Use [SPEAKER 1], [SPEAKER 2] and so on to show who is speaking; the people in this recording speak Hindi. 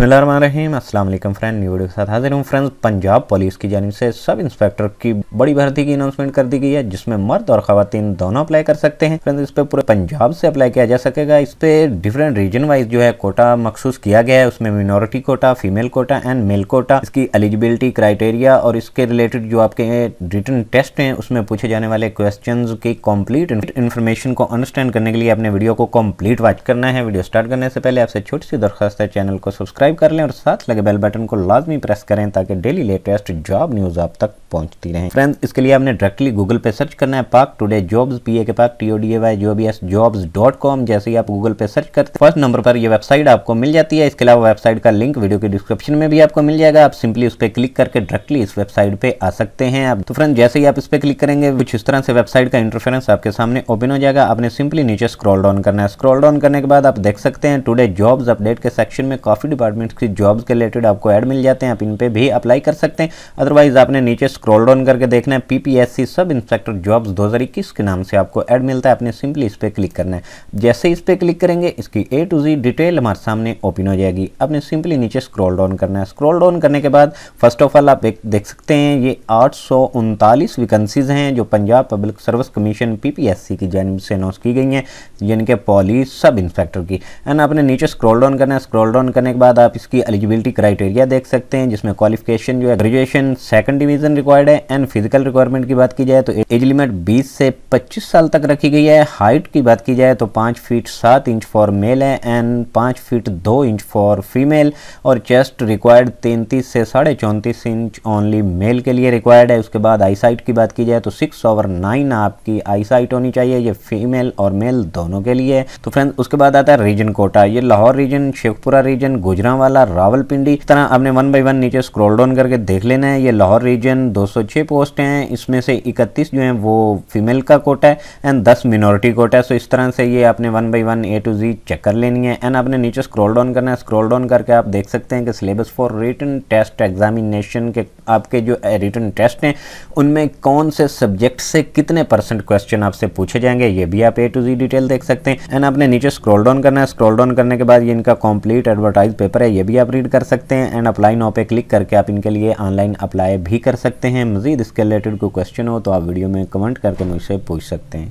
[SPEAKER 1] बिस्मिल्लाम अस्सलाम फ्रेंड न्यू वीडियो के साथ हाजिर हूँ फ्रेंड्स पंजाब पुलिस की जानब से सब इंस्पेक्टर की बड़ी भर्ती की अनाउंसमेंट कर दी गई है जिसमें मर्द और खातन दोनों अप्लाई कर सकते हैं फ्रेंड्स इस पर पूरे पंजाब से अप्लाई किया जा सकेगा इस पर डिफरेंट रीजन वाइज जो है कोटा मखसूस किया गया है उसमें minority quota female quota and male quota इसकी एलिजिबिलिटी क्राइटेरिया और इसके रिलेटेड जो आपके रिटर्न टेस्ट हैं उसमें पूछे जाने वाले क्वेश्चन की कम्प्लीट इन्फॉर्मेशन को अंडरस्टैंड करने के लिए अपने वीडियो को कम्प्लीट वॉच करना है वीडियो स्टार्ट करने से पहले आपसे छोटी सी दरखास्त है चैनल को सब्सक्राइब सब्सक्राइब कर लें और साथ लगे बेल बटन को लाजमी प्रेस करें ताकि डेली लेटेस्ट जॉब न्यूज़ आप तक पहुंचती रहें फ्रेंड इसके लिए आपने डायरेक्टली गूगल पे सर्च करना है पाक today jobs P A K Pak T O D A Y जो B S jobs dot com जैसे ही आप गूगल पे सर्च करते फर्स्ट नंबर पर यह वेबसाइट आपको मिल जाती है इसके अलावा वेबसाइट का लिंक वीडियो के डिस्क्रिप्शन में भी आपको मिल जाएगा आप सिंपली उस पर क्लिक करके डायरेक्टली इस वेबसाइट पर आ सकते हैं आप तो फ्रेंड जैसे ही आप इस पर क्लिक करेंगे कुछ इस तरह से वेबसाइट का इंटरफेरेंस आपके सामने ओपन हो जाएगा आपने सिंपली नीचे स्क्रॉल डाउन करना है स्क्रॉल डाउन करने के बाद आप देख सकते हैं टूडे जॉब्स अपडेट के सेक्शन में काफी डिपार्टमेंट डिपार्टमेंट्स की जॉब्स के रिलेटेड आपको ऐड मिल जाते हैं आप इन पर भी अप्लाई कर सकते हैं अदरवाइज आपने नीचे स्क्रॉल डाउन करके देखना है पीपीएससी सब इंस्पेक्टर जॉब्स 2021 के नाम से आपको ऐड मिलता है आपने सिंपली इस पर क्लिक करना है जैसे इस पर क्लिक करेंगे इसकी ए टू जी डिटेल हमारे सामने ओपन हो जाएगी आपने सिंपली नीचे स्क्रॉल डाउन करना है स्क्रॉल डाउन करने के बाद फर्स्ट ऑफ ऑल आप एक देख सकते हैं ये आठ वैकेंसीज हैं जो Punjab public service commission PPSC की जानब से अनाउंस की गई हैं जिनके पॉलिस सब इंस्पेक्टर की एंड आपने नीचे स्क्रॉल डाउन करना है स्क्रॉल डाउन करने के बाद आप इसकी एलिजिबिलिटी क्राइटेरिया देख सकते हैं जिसमें क्वालिफिकेशन जो है ग्रेजुएशन सेकंड डिवीजन रिक्वायर्ड है एंड फिजिकल रिक्वायरमेंट की बात की जाए तो एज लिमिट 20 से 25 साल तक रखी गई है हाइट की बात की जाए तो 5 फीट 7 इंच फॉर मेल है and 5 feet 2 inch for female और चेस्ट रिक्वायर्ड तैंतीस से साढ़े इंच ओनली मेल के लिए रिक्वायर्ड है उसके बाद आईसाइट की बात की जाए तो सिक्स ओवर नाइन आपकी आईसाइट होनी चाहिए ये फीमेल और मेल दोनों के लिए तो फ्रेंड उसके बाद आता है रीजन कोटा ये लाहौर रीजन शेखपुरा रीजन गुजरात गुजरावाला रावलपिंडी तरह आपने वन बाई वन नीचे स्क्रॉल डाउन करके देख लेना है ये लाहौर रीजन 206 पोस्ट हैं इसमें से 31 जो है वो फीमेल का कोटा है एंड 10 मिनोरिटी कोटा है सो इस तरह से ये आपने one by one A to Z check कर लेनी है एंड आपने नीचे स्क्रॉल डाउन करना है स्क्रॉल डाउन करके आप देख सकते हैं कि syllabus for written test examination के आपके जो रिटर्न टेस्ट हैं उनमें कौन से सब्जेक्ट से कितने परसेंट क्वेश्चन आपसे पूछे जाएंगे ये भी आप ए टू जी डिटेल देख सकते हैं एंड आपने नीचे स्क्रॉल डाउन करना है स्क्रॉल डाउन करने के बाद ये इनका कॉम्प्लीट एडवर्टाइज पेपर पर है ये भी आप रीड कर सकते हैं एंड अप्लाई नाउ पे क्लिक करके आप इनके लिए ऑनलाइन अप्लाई भी कर सकते हैं मजीद इसके रिलेटेड कोई क्वेश्चन हो तो आप वीडियो में कमेंट करके मुझसे पूछ सकते हैं